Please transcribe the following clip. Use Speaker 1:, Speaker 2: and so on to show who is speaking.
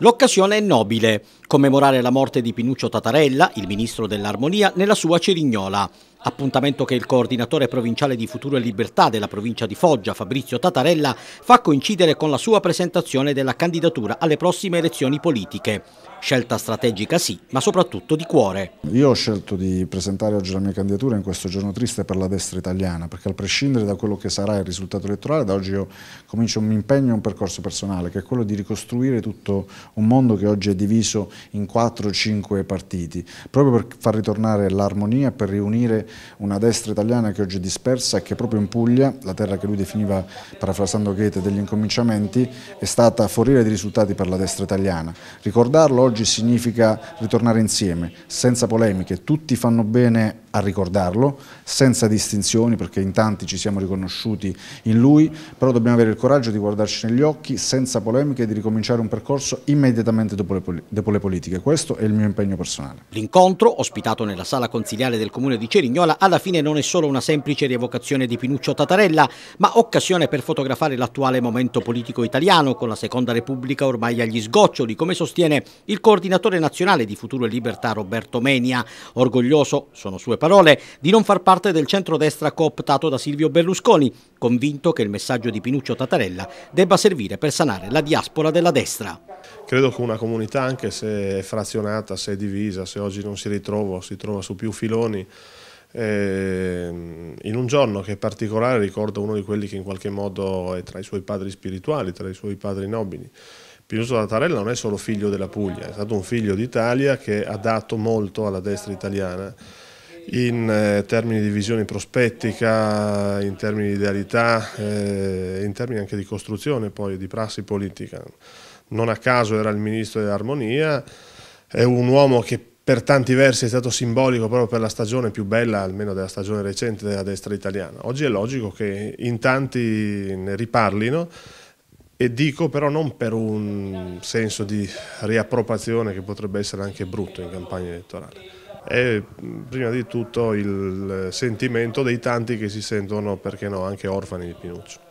Speaker 1: L'occasione è nobile, commemorare la morte di Pinuccio Tatarella, il ministro dell'Armonia, nella sua Cerignola. Appuntamento che il coordinatore provinciale di Futuro e Libertà della provincia di Foggia, Fabrizio Tatarella, fa coincidere con la sua presentazione della candidatura alle prossime elezioni politiche. Scelta strategica sì, ma soprattutto di cuore. Io ho
Speaker 2: scelto di presentare oggi la mia candidatura in questo giorno triste per la destra italiana, perché al prescindere da quello che sarà il risultato elettorale, da oggi io comincio un impegno e un percorso personale, che è quello di ricostruire tutto un mondo che oggi è diviso in 4-5 partiti, proprio per far ritornare l'armonia, per riunire una destra italiana che oggi è dispersa e che proprio in Puglia, la terra che lui definiva, parafrasando Goethe, degli incominciamenti, è stata foriera di risultati per la destra italiana. Ricordarlo oggi significa ritornare insieme, senza polemiche, tutti fanno bene a ricordarlo, senza distinzioni, perché in tanti ci siamo riconosciuti in lui, però dobbiamo avere il coraggio di guardarci negli occhi, senza polemiche, e di ricominciare un percorso immediatamente dopo le, dopo le politiche. Questo è il mio impegno personale.
Speaker 1: L'incontro, ospitato nella sala consigliare del comune di Cerigno, spagnola alla fine non è solo una semplice rievocazione di Pinuccio Tattarella, ma occasione per fotografare l'attuale momento politico italiano, con la Seconda Repubblica ormai agli sgoccioli, come sostiene il coordinatore nazionale di Futuro e Libertà Roberto Menia, orgoglioso, sono sue parole, di non far parte del centrodestra cooptato da Silvio Berlusconi, convinto che il messaggio di Pinuccio Tattarella debba servire per sanare la diaspora della destra. Credo che una comunità, anche se è frazionata, se è divisa, se oggi non si ritrova, si
Speaker 3: trova su più filoni, Ehm, in un giorno che è particolare ricorda uno di quelli che in qualche modo è tra i suoi padri spirituali, tra i suoi padri nobili. Pinuso Tattarella non è solo figlio della Puglia, è stato un figlio d'Italia che ha dato molto alla destra italiana in eh, termini di visione prospettica, in termini di idealità, eh, in termini anche di costruzione poi di prassi politica. Non a caso era il ministro dell'armonia, è un uomo che per tanti versi è stato simbolico proprio per la stagione più bella, almeno della stagione recente della destra italiana. Oggi è logico che in tanti ne riparlino e dico però non per un senso di riappropriazione che potrebbe essere anche brutto in campagna elettorale. È prima di tutto il sentimento dei tanti che si sentono, perché no, anche orfani di Pinuccio.